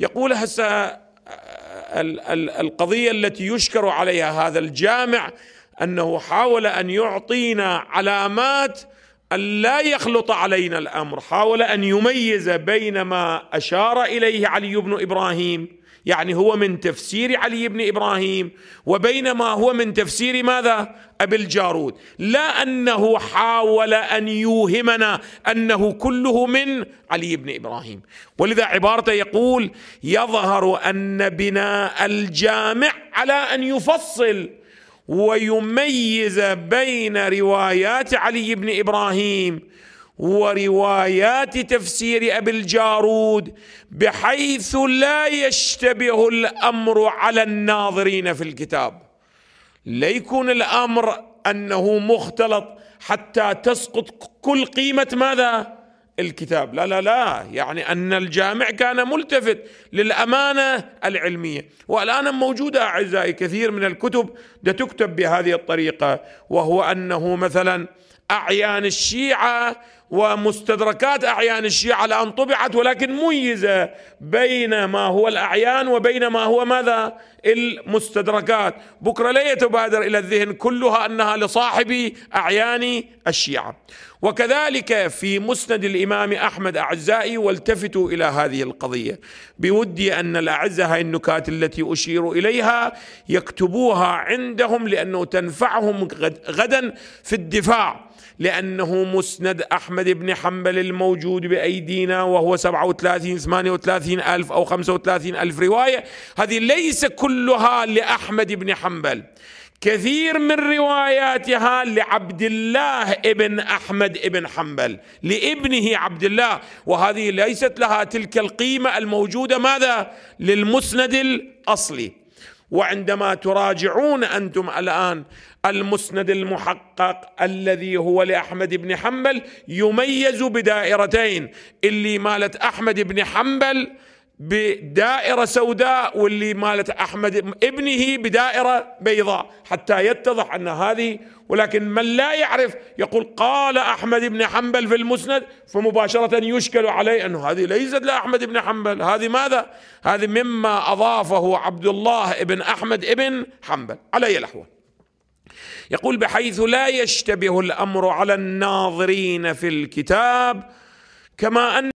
يقول هسه القضية التي يشكر عليها هذا الجامع أنه حاول أن يعطينا علامات أن لا يخلط علينا الأمر حاول أن يميز بين ما أشار إليه علي بن إبراهيم يعني هو من تفسير علي بن إبراهيم وبين ما هو من تفسير ماذا أبي الجارود لا أنه حاول أن يوهمنا أنه كله من علي بن إبراهيم ولذا عبارته يقول يظهر أن بناء الجامع على أن يفصل ويميز بين روايات علي بن ابراهيم وروايات تفسير ابي الجارود بحيث لا يشتبه الامر على الناظرين في الكتاب لا يكون الامر انه مختلط حتى تسقط كل قيمه ماذا الكتاب لا لا لا يعني أن الجامع كان ملتفت للأمانة العلمية والآن موجودة أعزائي كثير من الكتب تكتب بهذه الطريقة وهو أنه مثلا أعيان الشيعة ومستدركات أعيان الشيعة الآن طبعت ولكن ميزة بين ما هو الأعيان وبين ما هو ماذا المستدركات بكرة لا يتبادر إلى الذهن كلها أنها لصاحب أعيان الشيعة وكذلك في مسند الإمام أحمد أعزائي والتفتوا إلى هذه القضية بودي أن الأعزة هاي النكات التي أشير إليها يكتبوها عندهم لأنه تنفعهم غدا في الدفاع لأنه مسند أحمد أحمد بن حنبل الموجود بأيدينا وهو 37 38 ألف أو 35 ألف رواية هذه ليس كلها لأحمد بن حنبل كثير من رواياتها لعبد الله ابن أحمد ابن حنبل لابنه عبد الله وهذه ليست لها تلك القيمة الموجودة ماذا للمسند الأصلي وعندما تراجعون أنتم الآن المسند المحقق الذي هو لأحمد بن حنبل يميز بدائرتين اللي مالت أحمد بن حنبل بدائرة سوداء واللي مالت أحمد ابنه بدائرة بيضاء حتى يتضح أن هذه ولكن من لا يعرف يقول قال أحمد بن حنبل في المسند فمباشرة يشكل عليه أنه هذه ليست لأحمد بن حنبل هذه ماذا؟ هذه مما أضافه عبد الله بن أحمد بن حنبل على أي الأحوال يقول بحيث لا يشتبه الامر على الناظرين في الكتاب كما ان